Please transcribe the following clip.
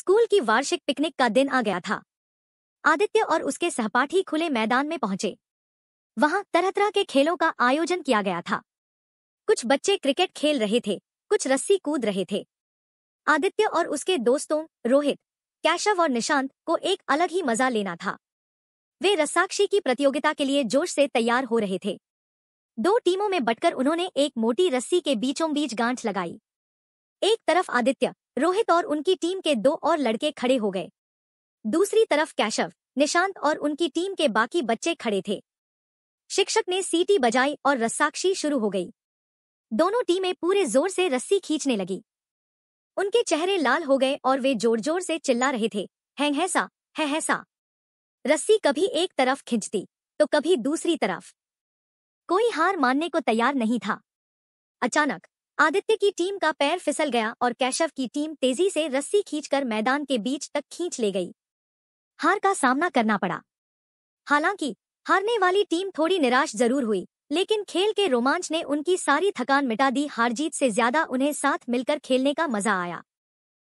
school की वार्षिक picnic का दिन आ गया था आदित्य और उसके सहपाठी खुले मैदान में पहुंचे वहां तरह तरह के खेलों का आयोजन किया गया था कुछ बच्चे क्रिकेट खेल रहे थे कुछ रस्सी कूद रहे थे आदित्य और उसके दोस्तों रोहित कैशव और निशांत को एक अलग ही मजा लेना था वे रस्साक्षी की प्रतियोगिता के लिए जोश से तैयार हो रहे थे दो टीमों में बटकर उन्होंने एक मोटी रस्सी के बीचों बीच गांठ लगाई एक तरफ आदित्य रोहित और उनकी टीम के दो और लड़के खड़े हो गए दूसरी तरफ कैशव निशांत और उनकी टीम के बाकी बच्चे खड़े थे शिक्षक ने सीटी बजाई और रस्साक्षी शुरू हो गई दोनों टीमें पूरे जोर से रस्सी खींचने लगी उनके चेहरे लाल हो गए और वे जोर जोर से चिल्ला रहे थे हैंग है सा है है सा रस्सी कभी एक तरफ खिंचती तो कभी दूसरी तरफ कोई हार मानने को तैयार नहीं था अचानक आदित्य की टीम का पैर फिसल गया और कैशव की टीम तेजी से रस्सी खींचकर मैदान के बीच तक खींच ले गई हार का सामना करना पड़ा हालांकि हारने वाली टीम थोड़ी निराश जरूर हुई लेकिन खेल के रोमांच ने उनकी सारी थकान मिटा दी हार जीत से ज्यादा उन्हें साथ मिलकर खेलने का मजा आया